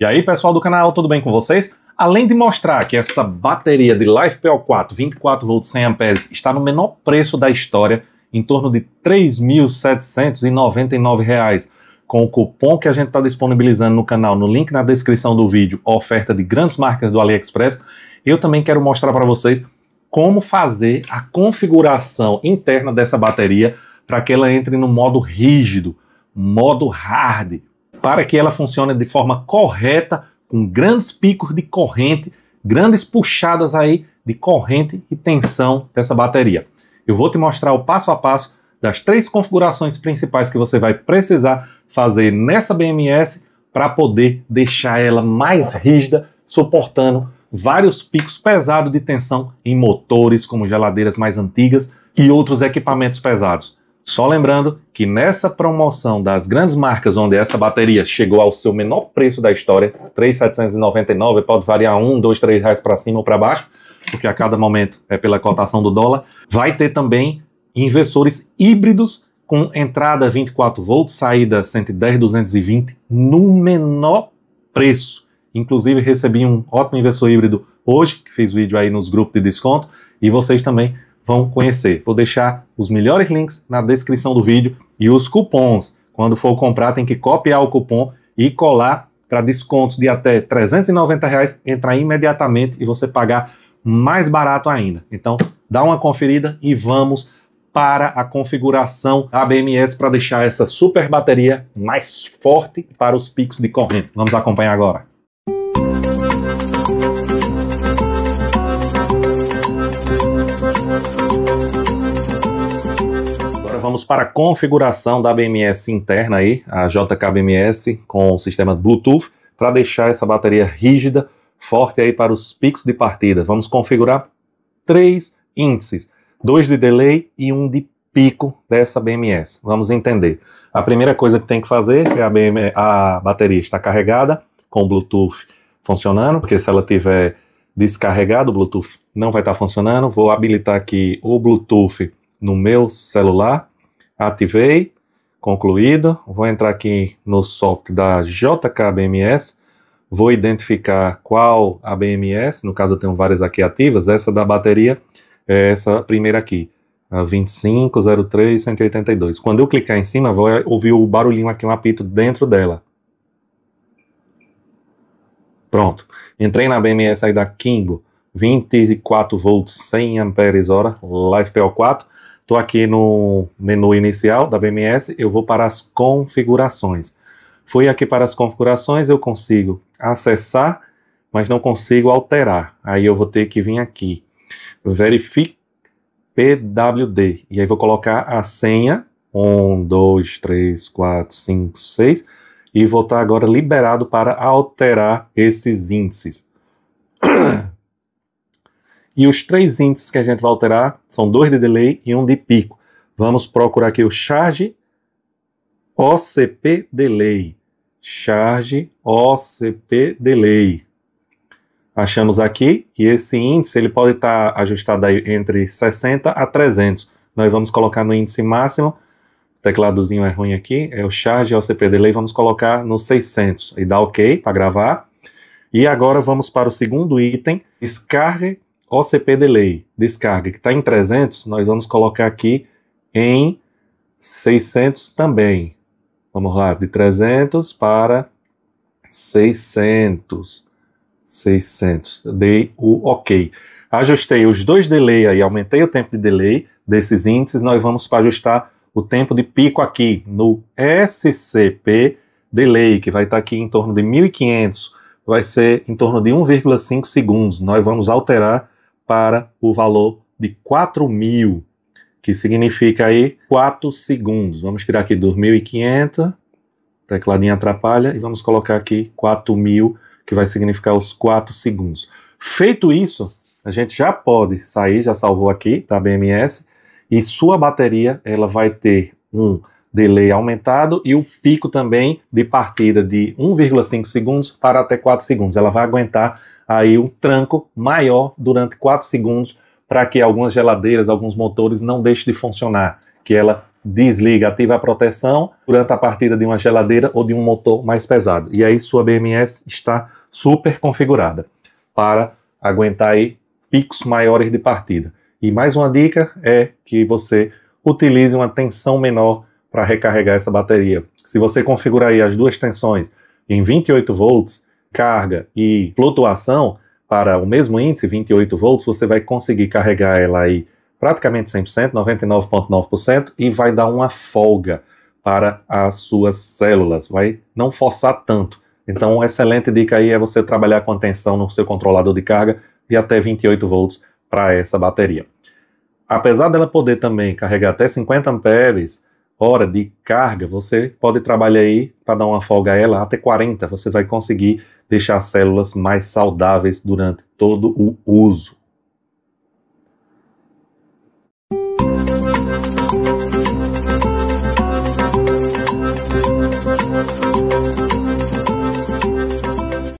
E aí, pessoal do canal, tudo bem com vocês? Além de mostrar que essa bateria de Life PL4 24V 100A está no menor preço da história, em torno de R$ 3.799, com o cupom que a gente está disponibilizando no canal, no link na descrição do vídeo, oferta de grandes marcas do AliExpress, eu também quero mostrar para vocês como fazer a configuração interna dessa bateria para que ela entre no modo rígido, modo hard, para que ela funcione de forma correta, com grandes picos de corrente, grandes puxadas aí de corrente e tensão dessa bateria. Eu vou te mostrar o passo a passo das três configurações principais que você vai precisar fazer nessa BMS para poder deixar ela mais rígida, suportando vários picos pesados de tensão em motores, como geladeiras mais antigas e outros equipamentos pesados. Só lembrando que nessa promoção das grandes marcas, onde essa bateria chegou ao seu menor preço da história, 3,799, pode variar um, dois, três reais para cima ou para baixo, porque a cada momento é pela cotação do dólar, vai ter também inversores híbridos com entrada 24 volts, saída 110, 220, no menor preço. Inclusive recebi um ótimo inversor híbrido hoje, que fez vídeo aí nos grupos de desconto, e vocês também vão conhecer. Vou deixar os melhores links na descrição do vídeo e os cupons. Quando for comprar, tem que copiar o cupom e colar para descontos de até 390 reais entrar imediatamente e você pagar mais barato ainda. Então, dá uma conferida e vamos para a configuração ABMS para deixar essa super bateria mais forte para os picos de corrente. Vamos acompanhar agora. vamos para a configuração da BMS interna aí, a JKBMS com o sistema Bluetooth, para deixar essa bateria rígida, forte aí para os picos de partida. Vamos configurar três índices, dois de delay e um de pico dessa BMS. Vamos entender. A primeira coisa que tem que fazer é a, a bateria estar carregada com o Bluetooth funcionando, porque se ela tiver descarregado o Bluetooth não vai estar funcionando. Vou habilitar aqui o Bluetooth no meu celular Ativei, concluído. Vou entrar aqui no software da JKBMS. Vou identificar qual a BMS, no caso eu tenho várias aqui ativas, essa da bateria é essa primeira aqui, a 2503-182. Quando eu clicar em cima, vou ouvir o barulhinho aqui, um apito dentro dela. Pronto. Entrei na BMS aí da Kimbo, 24 volts, 100 amperes hora, Life PO4. Estou aqui no menu inicial da BMS, eu vou para as configurações. Fui aqui para as configurações, eu consigo acessar, mas não consigo alterar. Aí eu vou ter que vir aqui, verifique PWD, e aí vou colocar a senha, 1, 2, 3, 4, 5, 6, e vou estar agora liberado para alterar esses índices. E os três índices que a gente vai alterar são dois de delay e um de pico. Vamos procurar aqui o charge OCP delay. Charge OCP delay. Achamos aqui que esse índice ele pode estar tá ajustado entre 60 a 300. Nós vamos colocar no índice máximo tecladozinho é ruim aqui, é o charge OCP delay, vamos colocar no 600 e dá ok para gravar. E agora vamos para o segundo item, descarga OCP Delay, descarga, que está em 300, nós vamos colocar aqui em 600 também. Vamos lá, de 300 para 600. 600. Dei o OK. Ajustei os dois delay aí, aumentei o tempo de delay desses índices. Nós vamos para ajustar o tempo de pico aqui no SCP delay, que vai estar tá aqui em torno de 1500, vai ser em torno de 1,5 segundos. Nós vamos alterar para o valor de 4.000, mil, que significa aí 4 segundos. Vamos tirar aqui 2.500, tecladinho atrapalha, e vamos colocar aqui 4.000, mil, que vai significar os 4 segundos. Feito isso, a gente já pode sair, já salvou aqui, tá, BMS, e sua bateria ela vai ter um delay aumentado e o pico também de partida de 1,5 segundos para até 4 segundos. Ela vai aguentar aí um tranco maior durante 4 segundos para que algumas geladeiras, alguns motores não deixem de funcionar, que ela desliga, ativa a proteção durante a partida de uma geladeira ou de um motor mais pesado. E aí sua BMS está super configurada para aguentar aí picos maiores de partida. E mais uma dica é que você utilize uma tensão menor para recarregar essa bateria. Se você configurar aí as duas tensões em 28 volts, carga e flutuação para o mesmo índice, 28 volts, você vai conseguir carregar ela aí praticamente 100%, 99,9%, e vai dar uma folga para as suas células, vai não forçar tanto. Então, uma excelente dica aí é você trabalhar com atenção tensão no seu controlador de carga de até 28 volts para essa bateria. Apesar dela poder também carregar até 50 amperes hora de carga, você pode trabalhar aí para dar uma folga a ela até 40, você vai conseguir deixar as células mais saudáveis durante todo o uso.